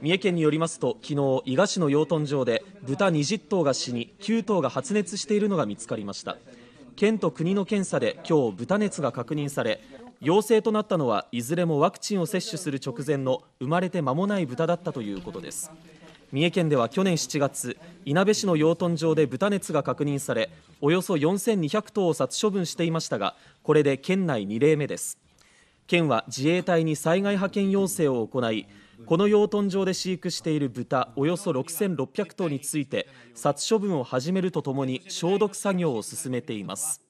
三重県によりますと昨日伊賀市の養豚場で豚20頭が死に9頭が発熱しているのが見つかりました県と国の検査で今日豚熱が確認され陽性となったのはいずれもワクチンを接種する直前の生まれて間もない豚だったということです三重県では去年7月いなべ市の養豚場で豚熱が確認されおよそ4200頭を殺処分していましたがこれで県内2例目です県は自衛隊に災害派遣要請を行いこの養豚場で飼育している豚およそ6600頭について殺処分を始めるとともに消毒作業を進めています。